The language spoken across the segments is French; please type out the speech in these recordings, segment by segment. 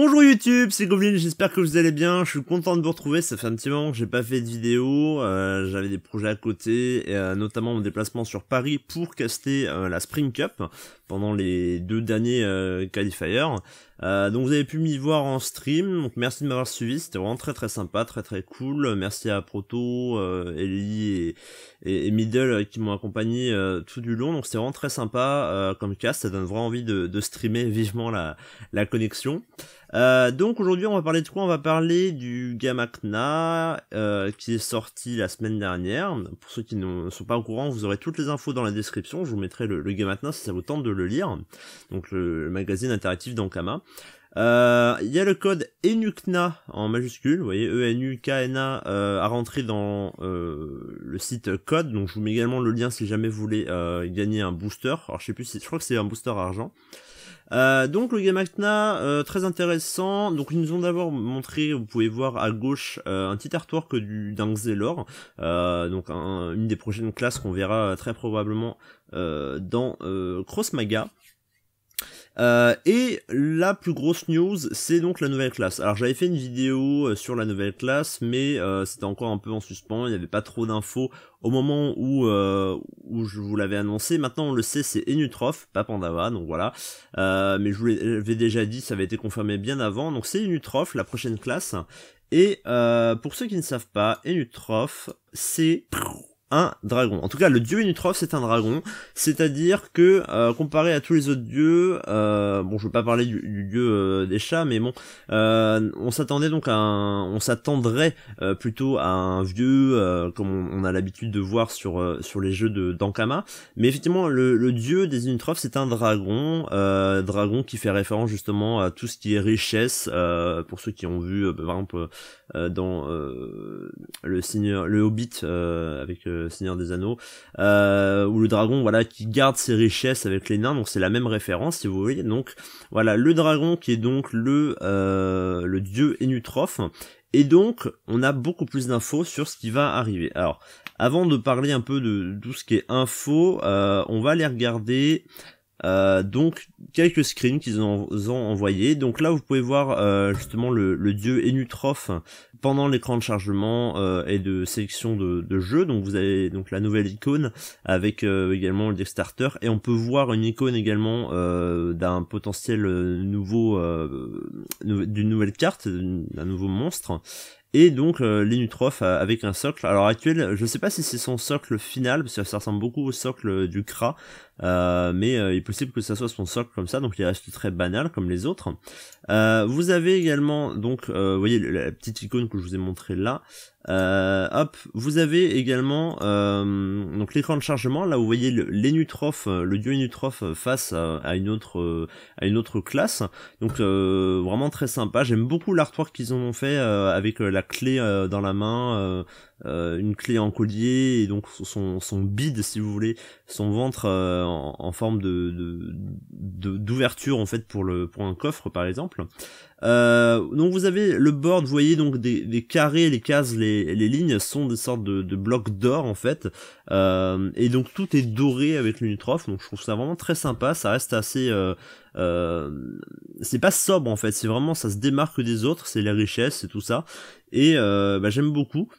Bonjour YouTube, c'est Goblin, j'espère que vous allez bien, je suis content de vous retrouver, ça fait un petit moment que j'ai pas fait de vidéo, euh, j'avais des projets à côté, et, euh, notamment mon déplacement sur Paris pour caster euh, la Spring Cup pendant les deux derniers qualifiers. Euh, donc vous avez pu m'y voir en stream, donc merci de m'avoir suivi, c'était vraiment très très sympa, très très cool. Merci à Proto, euh, Ellie et, Middle euh, qui m'ont accompagné euh, tout du long, donc c'était vraiment très sympa comme cast, ça donne vraiment envie de, streamer vivement la, la connexion. donc aujourd'hui on va parler de quoi On va parler du Gamakna qui est sorti la semaine dernière. Pour ceux qui ne sont pas au courant, vous aurez toutes les infos dans la description, je vous mettrai le, le Gamakna si ça vous tente de le lire. Donc le, le magazine interactif d'Ankama. Euh, il y a le code ENUKNA en majuscule, vous voyez, E-N-U-K-N-A euh, à rentrer dans euh, le site code, donc je vous mets également le lien si jamais vous voulez gagner un booster, alors je sais plus je crois que c'est un booster argent. donc le Gamakna, très intéressant, donc ils nous ont d'abord montré, vous pouvez voir à gauche, un petit artwork du d'un Xelor, donc une des prochaines classes qu'on verra très probablement dans Crossmaga. Euh, et la plus grosse news, c'est donc la nouvelle classe. Alors j'avais fait une vidéo euh, sur la nouvelle classe, mais euh, c'était encore un peu en suspens, il n'y avait pas trop d'infos au moment où, où je vous l'avais annoncé. Maintenant on le sait, c'est Enutroph, pas Pandava, donc voilà. mais je vous l'avais déjà dit, ça avait été confirmé bien avant. Donc c'est Enutroph, la prochaine classe. Et pour ceux qui ne savent pas, Enutroph, c'est un dragon. En tout cas, le dieu Inutrof, c'est un dragon. C'est-à-dire que, euh, comparé à tous les autres dieux, euh, bon, je veux pas parler du, dieu euh, des chats, mais bon, euh, on s'attendait donc à un, on s'attendrait plutôt à un vieux, comme on, a l'habitude de voir sur sur les jeux de d'Ankama. Mais effectivement, le, le dieu des Inutrof, c'est un dragon, dragon qui fait référence justement à tout ce qui est richesse. pour ceux qui ont vu, par exemple, euh, dans euh, le Seigneur, le Hobbit euh, avec le Seigneur des Anneaux, Ou le dragon voilà qui garde ses richesses avec les nains, donc c'est la même référence si vous voyez. Donc voilà le dragon qui est donc le le dieu Enutrophe et donc, on a beaucoup plus d'infos sur ce qui va arriver. Alors, avant de parler un peu de tout ce qui est info, on va aller regarder euh, donc quelques screens qu'ils ont, ont envoyés. Donc là vous pouvez voir euh, justement le, le, dieu Enutroph pendant l'écran de chargement euh, et de sélection de, de, jeu. Donc vous avez donc la nouvelle icône avec également le deck starter et on peut voir une icône également d'un potentiel nouveau d'une nouvelle carte, d'un nouveau monstre et donc euh, euh, avec un socle. Alors actuel, je ne sais pas si c'est son socle final parce que ça ressemble beaucoup au socle euh, du Kra, euh, mais il est possible que ça soit son socle comme ça, donc il reste très banal comme les autres. vous avez également donc, vous voyez la petite icône que je vous ai montrée là, euh, hop, vous avez également euh, donc l'écran de chargement. Là, vous voyez l'énutrophe, euh, le duo énutrophe face à, une autre euh, à une autre classe. Donc euh, vraiment très sympa. J'aime beaucoup l'artwork qu'ils ont fait euh, avec la clé dans la main, une clé en collier et donc son son bide si vous voulez, son ventre en, forme de d'ouverture de, en fait pour le pour un coffre par exemple. donc vous avez le board, vous voyez donc des, des carrés, les cases, les les, lignes sont des sortes de, blocs d'or en fait, euh, et donc tout est doré avec l'unitroph, donc je trouve ça vraiment très sympa, ça reste assez... Euh, euh, c'est pas sobre en fait, c'est vraiment ça se démarque des autres, c'est la richesse, c'est tout ça, et euh, bah, j'aime beaucoup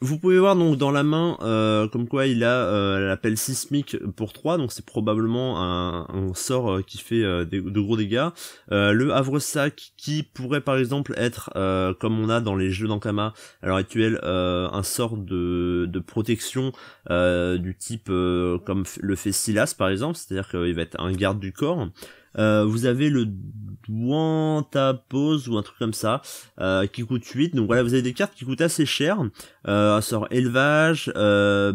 vous pouvez voir donc dans la main euh, comme quoi il a euh, l'appel sismique pour 3, donc c'est probablement un, sort euh, qui fait euh, de gros dégâts. le havresac qui pourrait par exemple être, comme on a dans les jeux d'Ankama à l'heure actuelle, un sort de, de protection du type comme le fait Silas par exemple, c'est-à-dire qu'il va être un garde du corps. Euh, vous avez le Duantapose ou un truc comme ça euh, qui coûte 8. Donc voilà, vous avez des cartes qui coûtent assez cher. Euh, sort élevage, euh,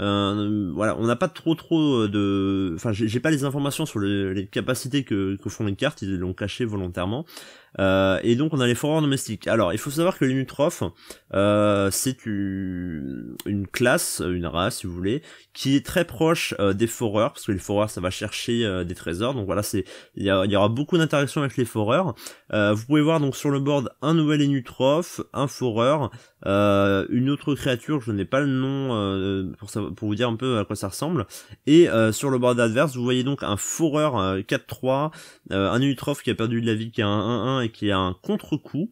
euh, voilà, on n'a pas trop trop euh, de, enfin, j'ai pas les informations sur les capacités que, font les cartes, ils l'ont caché volontairement. Euh, et donc on a les foreurs domestiques. Alors il faut savoir que les nutrophes, c'est une, classe, une race si vous voulez, qui est très proche des foreurs, parce que les foreurs ça va chercher des trésors. Donc voilà, c'est il y, aura beaucoup d'interactions avec les foreurs. vous pouvez voir donc sur le board un nouvel énutroph un foreur, une autre créature, je n'ai pas le nom pour savoir pour vous dire un peu à quoi ça ressemble. Et euh, sur le board adverse, vous voyez donc un fourreur 4-3, euh, euh, un Utrof qui a perdu de la vie, qui a un 1-1 et qui a un contre-coup,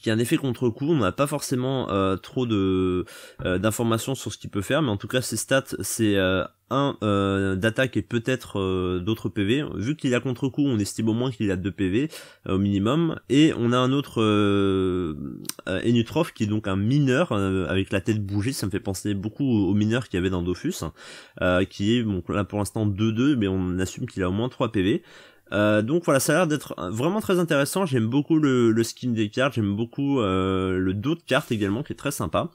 qui a un effet contre-coup. On n'a pas forcément euh, trop de euh, d'informations sur ce qu'il peut faire, mais en tout cas ses stats, c'est euh, un euh, d'attaque et peut-être d'autres PV. Vu qu'il a contre-coup, on estime au moins qu'il a 2 PV au minimum. Et on a un autre Enutroph qui est donc un mineur avec la tête bougée. Ça me fait penser beaucoup aux mineurs qu'il y avait dans Dofus, qui est bon, là pour l'instant 2-2, mais on assume qu'il a au moins 3 PV. Euh, donc voilà, ça a l'air d'être euh, vraiment très intéressant. J'aime beaucoup le, skin des cartes, j'aime beaucoup euh, le dos de cartes également qui est très sympa.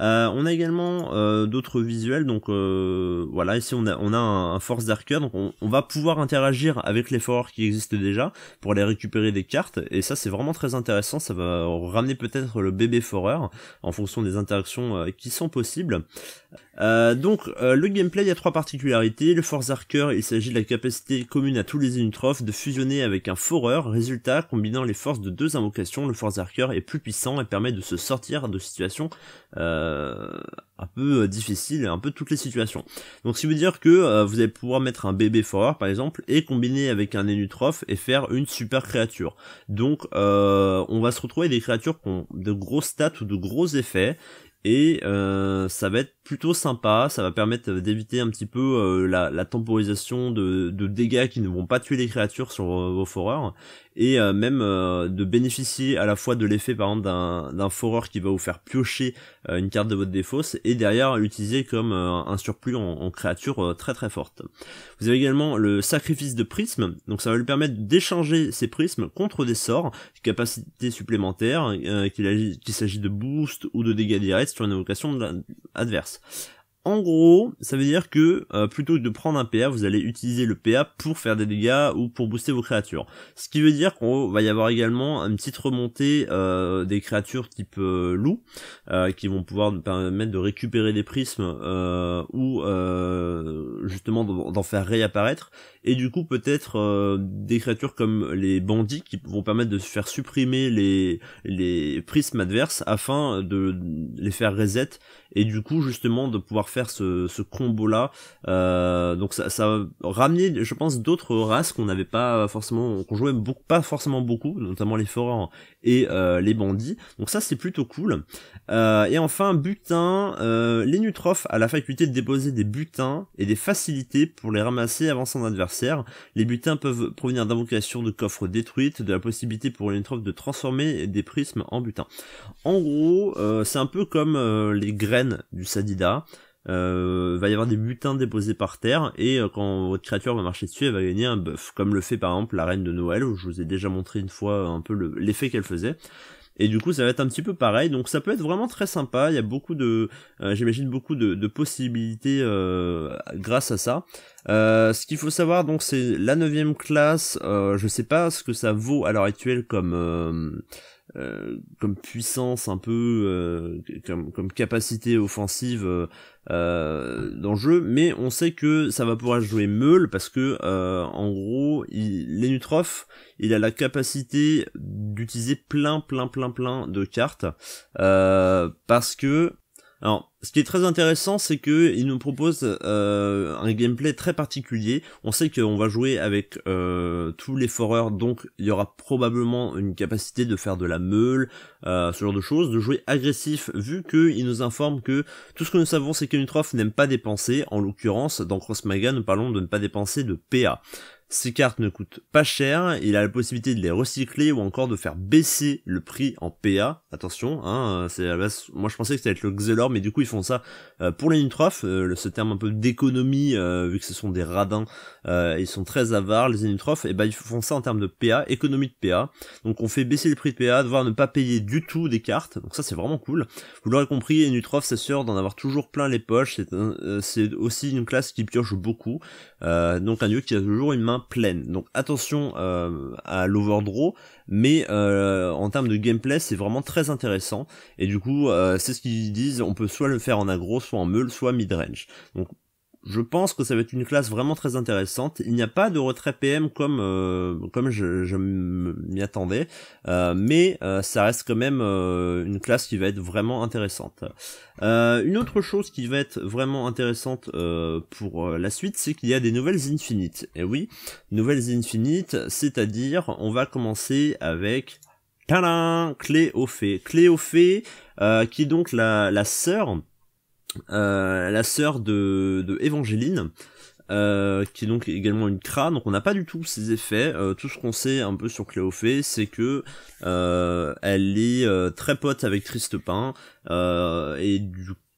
Euh, on a également euh, d'autres visuels, donc euh, voilà, ici on a, on a un, Force Darker, donc on, va pouvoir interagir avec les Forers qui existent déjà pour aller récupérer des cartes, et ça c'est vraiment très intéressant, ça va ramener peut-être le bébé Forer en fonction des interactions qui sont possibles. donc le gameplay il y a trois particularités, le Force Darker il s'agit de la capacité commune à tous les unitrophes de fusionner avec un Forer résultat combinant les forces de deux invocations, le Force Darker est plus puissant et permet de se sortir de situations euh, un peu euh, difficile, un peu toutes les situations. Donc si vous dire que euh, vous allez pouvoir mettre un bébé fort, par exemple et combiner avec un énutrophe et faire une super créature. Donc on va se retrouver avec des créatures qui ont de grosses stats ou de gros effets et euh, ça va être plutôt sympa, ça va permettre euh, d'éviter un petit peu euh, la, temporisation de, dégâts qui ne vont pas tuer les créatures sur vos foreurs, et même de bénéficier à la fois de l'effet par exemple d'un foreur qui va vous faire piocher une carte de votre défausse, et derrière l'utiliser comme un surplus en, créatures très très forte Vous avez également le sacrifice de prisme, donc ça va lui permettre d'échanger ses prismes contre des sorts, capacités supplémentaires, qu'il s'agit de boost ou de dégâts directs, sur une vocation adverse. En gros, ça veut dire que euh, plutôt que de prendre un PA, vous allez utiliser le PA pour faire des dégâts ou pour booster vos créatures. Ce qui veut dire qu'on va y avoir également une petite remontée euh, des créatures type euh, loup, euh, qui vont pouvoir nous permettre de récupérer des prismes ou justement d'en faire réapparaître. Et du coup peut-être des créatures comme les bandits qui vont permettre de faire supprimer les, les prismes adverses afin de les faire reset et du coup justement de pouvoir faire ce, combo là euh, donc ça, ça ramener je pense d'autres races qu'on n'avait pas forcément qu'on jouait beaucoup, pas forcément beaucoup notamment les foreurs et euh, les bandits donc ça c'est plutôt cool euh, et enfin butin les nutrophes a la faculté de déposer des butins et des facilités pour les ramasser avant son adversaire les butins peuvent provenir d'invocations de coffres détruites de la possibilité pour les nutrophes de transformer des prismes en butins en gros c'est un peu comme les graines du Sadida. Euh, va y avoir des butins déposés par terre et euh, quand votre créature va marcher dessus, elle va gagner un buff, comme le fait par exemple la reine de Noël où je vous ai déjà montré une fois euh, un peu l'effet qu'elle faisait. Et du coup, ça va être un petit peu pareil. Donc, ça peut être vraiment très sympa. Il y a beaucoup de, j'imagine beaucoup de, possibilités grâce à ça. ce qu'il faut savoir, donc, c'est la neuvième classe. je sais pas ce que ça vaut à l'heure actuelle comme euh, comme puissance un peu euh, comme comme capacité offensive euh, euh, dans le jeu mais on sait que ça va pouvoir jouer meule parce que en gros il, il a la capacité d'utiliser plein plein plein plein de cartes parce que alors, ce qui est très intéressant, c'est que il nous propose euh, un gameplay très particulier. On sait qu'on va jouer avec euh, tous les foreurs, donc il y aura probablement une capacité de faire de la meule, euh, ce genre de choses, de jouer agressif, vu qu'il nous informe que tout ce que nous savons, c'est que n'aime pas dépenser. En l'occurrence, dans Crossmaga, nous parlons de ne pas dépenser de PA. Ces cartes ne coûtent pas cher, il a la possibilité de les recycler ou encore de faire baisser le prix en PA. Attention, hein, moi je pensais que c'était allait être le Xelor, mais du coup ils font ça euh, pour les Nutrophes, euh, ce terme un peu d'économie, euh, vu que ce sont des radins, ils sont très avares, les Nutrophes, et eh ben ils font ça en termes de PA, économie de PA. Donc on fait baisser le prix de PA, devoir ne pas payer du tout des cartes, donc ça c'est vraiment cool. Vous l'aurez compris, les Nutrophes c'est sûr d'en avoir toujours plein les poches, c'est aussi une classe qui pioche beaucoup, donc un dieu qui a toujours une main pleine. Donc attention euh, à l'overdraw, mais euh, en termes de gameplay, c'est vraiment très intéressant. Et du coup, euh, c'est ce qu'ils disent, on peut soit le faire en aggro, soit en meule, soit mid-range. Donc je pense que ça va être une classe vraiment très intéressante. Il n'y a pas de retrait PM comme euh, comme je, m'y attendais, euh, mais euh, ça reste quand même une classe qui va être vraiment intéressante. une autre chose qui va être vraiment intéressante pour la suite, c'est qu'il y a des nouvelles infinites. Et oui, nouvelles infinites, c'est-à-dire on va commencer avec Clé au Cléophée, qui est donc la, la sœur euh, la sœur de, de Evangeline, euh, qui est donc également une cra, donc on n'a pas du tout ses effets. Euh, tout ce qu'on sait un peu sur Cléophée, c'est que elle est très pote avec Tristepin et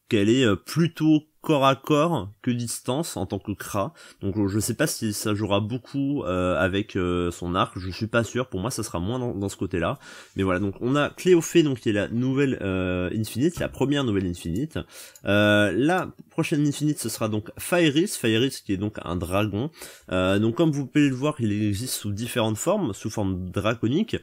qu'elle est plutôt corps à corps que distance en tant que Kra. Donc je sais pas si ça jouera beaucoup euh, avec euh, son arc, je suis pas sûr. Pour moi, ça sera moins dans, ce côté-là. Mais voilà, donc on a Cléophée, donc qui est la nouvelle euh, Infinite, la première nouvelle Infinite. la prochaine Infinite, ce sera donc Faeris, Faeris qui est donc un dragon. donc comme vous pouvez le voir, il existe sous différentes formes, sous forme draconique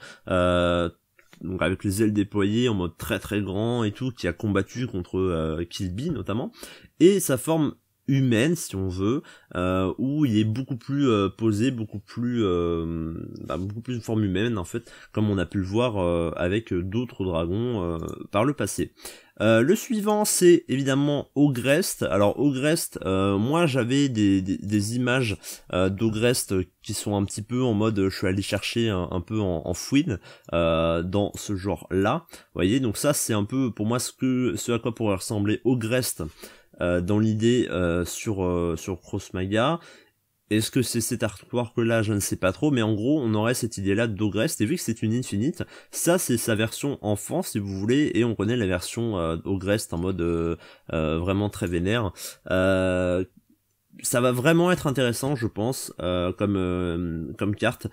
donc avec les ailes déployées en mode très très grand et tout, qui a combattu contre euh, Kilby notamment, et sa forme humaine si on veut euh, où il est beaucoup plus euh, posé beaucoup plus euh, bah, beaucoup plus une forme humaine en fait comme on a pu le voir euh, avec d'autres dragons par le passé le suivant c'est évidemment Ogrest alors Ogrest moi j'avais des, images d'Ogrest qui sont un petit peu en mode je suis allé chercher un, peu en, en fouine dans ce genre là vous voyez donc ça c'est un peu pour moi ce que ce à quoi pourrait ressembler Ogrest euh, dans l'idée euh, sur euh, sur Cross Est-ce que c'est cet artwork là Je ne sais pas trop, mais en gros, on aurait cette idée là d'Ogreste, et vu que c'est une Infinite, ça c'est sa version enfant si vous voulez, et on connaît la version euh, en mode vraiment très vénère. ça va vraiment être intéressant, je pense, comme comme carte,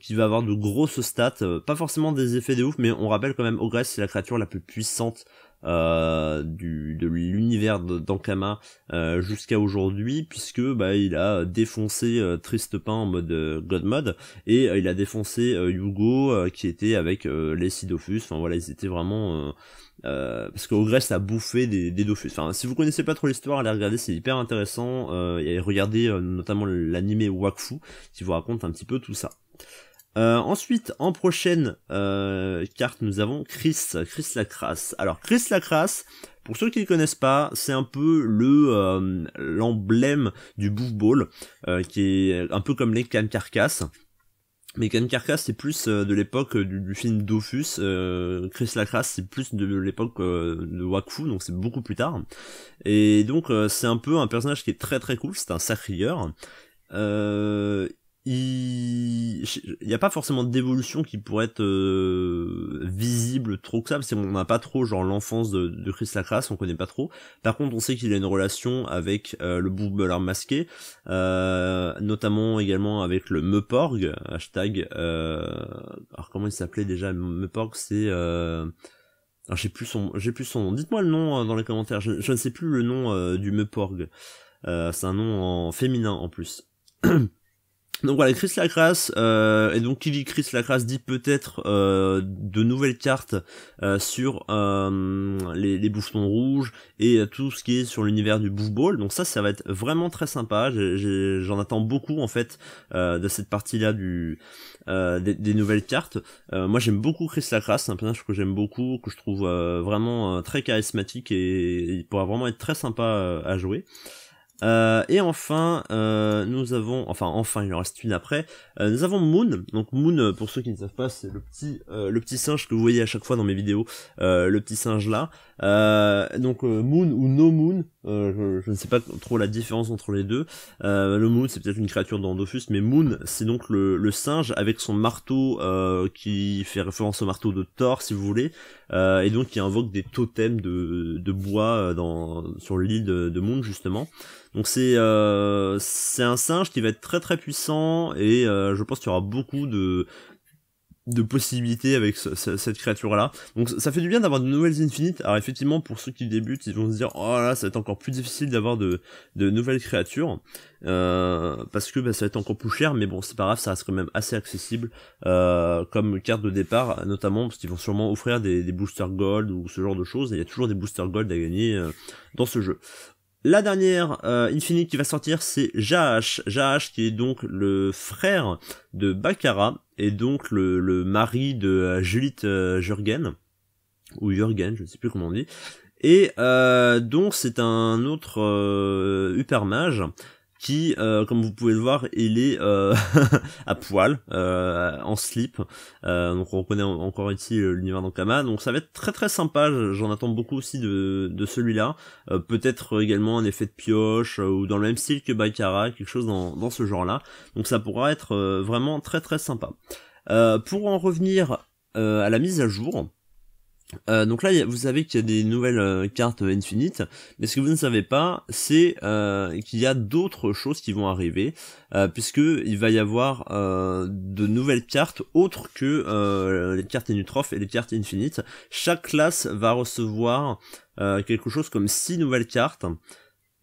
qui va avoir de grosses stats, pas forcément des effets de ouf, mais on rappelle quand même Ogress c'est la créature la plus puissante euh, du, de l'univers d'Ankama euh, jusqu'à aujourd'hui puisque bah, il a défoncé euh, Triste Pain en mode God Mode et il a défoncé Yugo qui était avec les Sidofus enfin voilà ils étaient vraiment parce qu'Ogress a bouffé des, des, Dofus. Enfin, si vous connaissez pas trop l'histoire, allez regarder, c'est hyper intéressant. et regardez notamment l'animé Wakfu qui vous raconte un petit peu tout ça. Euh, ensuite, en prochaine euh, carte, nous avons Chris, Chris Lacrasse. Alors Chris Lacrasse, pour ceux qui ne connaissent pas, c'est un peu le euh, l'emblème du bouffball, qui est un peu comme les Can Mais Can Carcass, c'est plus de l'époque du, film Dofus. Chris Lacrasse, c'est plus de l'époque de Wakfu, donc c'est beaucoup plus tard. Et donc, c'est un peu un personnage qui est très très cool, c'est un sacrilleur. Euh, il n'y a pas forcément d'évolution qui pourrait être euh, visible trop que ça, parce qu'on n'a pas trop genre l'enfance de, de, Chris Lacrasse, on connaît pas trop. Par contre, on sait qu'il a une relation avec euh, le Boomer masqué, euh, notamment également avec le Meporg hashtag... alors comment il s'appelait déjà Meporg c'est... j'ai plus son, j'ai plus son nom. Dites-moi le nom dans les commentaires. Je, ne sais plus le nom du Meuporg. c'est un nom en féminin en plus. Donc voilà, Chris Lacrasse, euh, et donc qui dit Chris Lacrasse dit peut-être euh, de nouvelles cartes euh, sur euh, les, les bouffons rouges et tout ce qui est sur l'univers du Bouffball, Donc ça, ça va être vraiment très sympa. J'en attends beaucoup en fait de cette partie-là du des, des, nouvelles cartes. moi, j'aime beaucoup Chris Lacrasse, c'est un personnage que j'aime beaucoup, que je trouve vraiment très charismatique et, il pourra vraiment être très sympa à jouer. Euh, et enfin, euh, nous avons, enfin enfin, il en reste une après. Euh, nous avons Moon. Donc Moon, pour ceux qui ne savent pas, c'est le petit, le petit singe que vous voyez à chaque fois dans mes vidéos, le petit singe là. Euh, donc euh, Moon ou No Moon, euh, je, ne sais pas trop la différence entre les deux. le Moon, c'est peut-être une créature d'Andophus, mais Moon, c'est donc le, singe avec son marteau qui fait référence au marteau de Thor, si vous voulez, et donc qui invoque des totems de, de bois dans, sur l'île de, de Moon justement. Donc c'est c'est un singe qui va être très très puissant et je pense qu'il y aura beaucoup de de possibilités avec cette créature là donc ça fait du bien d'avoir de nouvelles infinites alors effectivement pour ceux qui débutent ils vont se dire oh là ça va être encore plus difficile d'avoir de, de nouvelles créatures euh, parce que bah, ça va être encore plus cher mais bon c'est pas grave ça reste quand même assez accessible euh, comme carte de départ notamment parce qu'ils vont sûrement offrir des, boosters gold ou ce genre de choses il y a toujours des boosters gold à gagner euh, dans ce jeu la dernière Infinite qui va sortir, c'est Jahash. Jahash qui est donc le frère de Bakara et donc le, le mari de euh, Juliette euh, Jürgen, ou Jürgen, je ne sais plus comment on dit, et euh, donc c'est un autre hypermage qui, euh, comme vous pouvez le voir, il est euh, à poil, euh, en slip. donc on reconnaît encore ici l'univers d'Ankama. Donc ça va être très très sympa, j'en attends beaucoup aussi de, de celui-là. Peut-être également un effet de pioche, ou dans le même style que Baikara, quelque chose dans, dans ce genre-là. Donc ça pourra être vraiment très très sympa. pour en revenir à la mise à jour, euh, donc là, vous savez qu'il y a des nouvelles euh, cartes Infinite, mais ce que vous ne savez pas, c'est euh, qu'il y a d'autres choses qui vont arriver, puisque il va y avoir de nouvelles cartes autres que les cartes Inutroph et les cartes Infinite. Chaque classe va recevoir quelque chose comme six nouvelles cartes.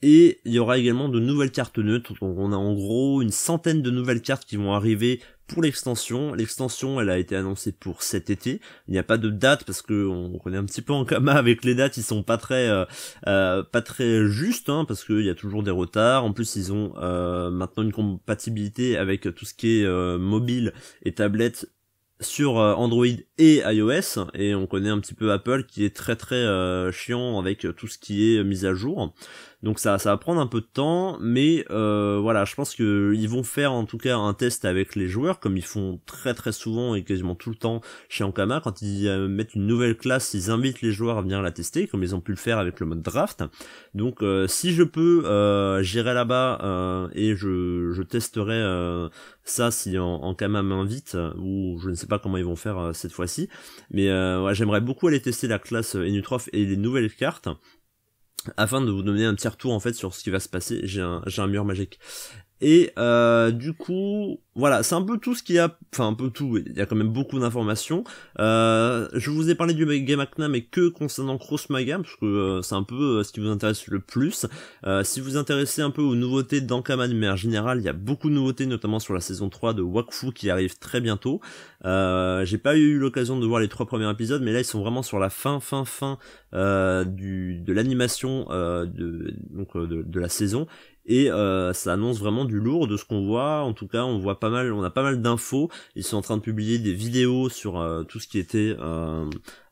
Et il y aura également de nouvelles cartes neutres, donc on a en gros une centaine de nouvelles cartes qui vont arriver pour l'extension. L'extension, elle a été annoncée pour cet été. Il n'y a pas de date parce que on connaît un petit peu en camarade avec les dates, ils sont pas très, euh, euh, pas très justes hein, parce qu'il y a toujours des retards. En plus, ils ont euh, maintenant une compatibilité avec tout ce qui est mobile et tablette sur Android et iOS et on connaît un petit peu Apple qui est très très chiant avec tout ce qui est mise à jour. Donc ça, ça va prendre un peu de temps, mais euh, voilà, je pense que ils vont faire en tout cas un test avec les joueurs, comme ils font très très souvent et quasiment tout le temps chez Ankama. Quand ils euh, mettent une nouvelle classe, ils invitent les joueurs à venir la tester, comme ils ont pu le faire avec le mode draft. Donc euh, si je peux, j'irai là-bas et je, testerai ça si Ankama m'invite, ou je ne sais pas comment ils vont faire cette fois-ci. Mais j'aimerais beaucoup aller tester la classe Enutroph et les nouvelles cartes afin de vous donner un petit retour en fait sur ce qui va se passer, j'ai un, j'ai un mur magique. Et euh, du coup, voilà, c'est un peu tout ce qu'il y a, enfin un peu tout, il y a quand même beaucoup d'informations. Euh, je vous ai parlé du Game Acna, mais que concernant Cross Maga, parce que euh, c'est un peu ce qui vous intéresse le plus. si vous vous intéressez un peu aux nouveautés d'Ankama de manière générale, il y a beaucoup de nouveautés, notamment sur la saison 3 de Wakfu qui arrive très bientôt. J'ai pas eu l'occasion de voir les trois premiers épisodes, mais là ils sont vraiment sur la fin, fin, fin du, de l'animation de, donc, de la saison et euh, ça annonce vraiment du lourd de ce qu'on voit. En tout cas, on voit pas mal, on a pas mal d'infos. Ils sont en train de publier des vidéos sur euh, tout ce qui était euh,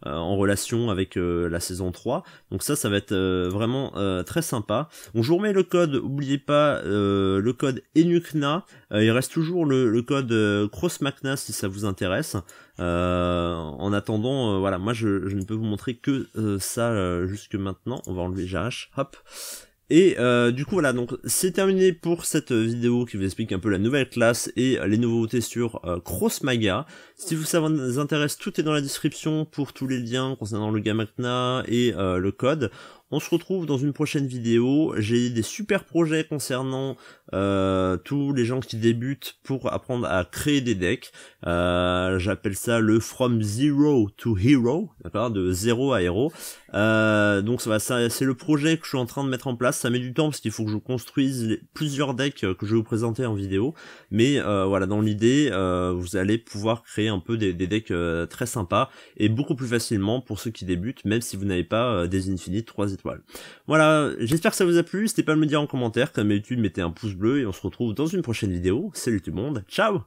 euh, en relation avec la saison 3. Donc ça, ça va être vraiment très sympa. On vous remet le code, oubliez pas le code Enukna. il reste toujours le, le code CrossMacna si ça vous intéresse. en attendant, voilà, moi je, je, ne peux vous montrer que ça jusque maintenant. On va enlever GH, hop. Et euh, du coup voilà, donc c'est terminé pour cette vidéo qui vous explique un peu la nouvelle classe et euh, les nouveautés sur euh, Cross Maga. Si vous ça vous intéresse, tout est dans la description pour tous les liens concernant le Gamakna et le code. On se retrouve dans une prochaine vidéo. J'ai des super projets concernant euh, tous les gens qui débutent pour apprendre à créer des decks. Euh, j'appelle ça le From Zero to Hero, d'accord, de zéro à héros. Euh, donc ça va, c'est le projet que je suis en train de mettre en place. Ça met du temps parce qu'il faut que je construise plusieurs decks que je vais vous présenter en vidéo. Mais voilà, dans l'idée, vous allez pouvoir créer un peu des, decks très sympas et beaucoup plus facilement pour ceux qui débutent, même si vous n'avez pas des infinites 3 voilà, j'espère que ça vous a plu, n'hésitez pas à me dire en commentaire, comme d'habitude mettez un pouce bleu et on se retrouve dans une prochaine vidéo. Salut tout le monde, ciao